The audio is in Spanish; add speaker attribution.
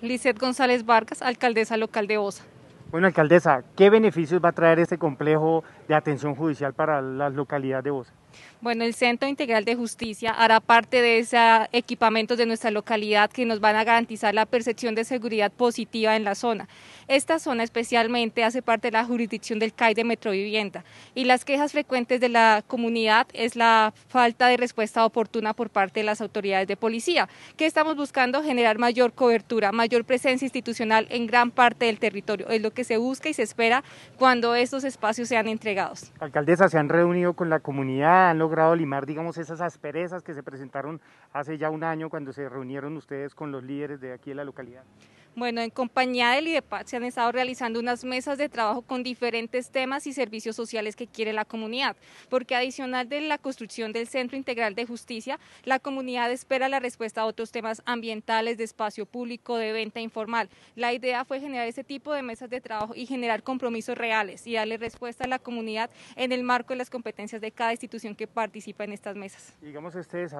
Speaker 1: Lizeth González Vargas, alcaldesa local de Osa.
Speaker 2: Bueno, alcaldesa, ¿qué beneficios va a traer este complejo de atención judicial para la localidad de Osa?
Speaker 1: Bueno, el Centro Integral de Justicia hará parte de esos equipamientos de nuestra localidad que nos van a garantizar la percepción de seguridad positiva en la zona. Esta zona especialmente hace parte de la jurisdicción del CAI de Metrovivienda y las quejas frecuentes de la comunidad es la falta de respuesta oportuna por parte de las autoridades de policía, que estamos buscando generar mayor cobertura, mayor presencia institucional en gran parte del territorio. Es lo que se busca y se espera cuando estos espacios sean entregados.
Speaker 2: Alcaldesa, ¿se han reunido con la comunidad? han logrado limar, digamos, esas asperezas que se presentaron hace ya un año cuando se reunieron ustedes con los líderes de aquí de la localidad?
Speaker 1: Bueno, en compañía del IDEPAT se han estado realizando unas mesas de trabajo con diferentes temas y servicios sociales que quiere la comunidad, porque adicional de la construcción del Centro Integral de Justicia, la comunidad espera la respuesta a otros temas ambientales, de espacio público, de venta informal. La idea fue generar ese tipo de mesas de trabajo y generar compromisos reales y darle respuesta a la comunidad en el marco de las competencias de cada institución que participa en estas mesas.
Speaker 2: Digamos, este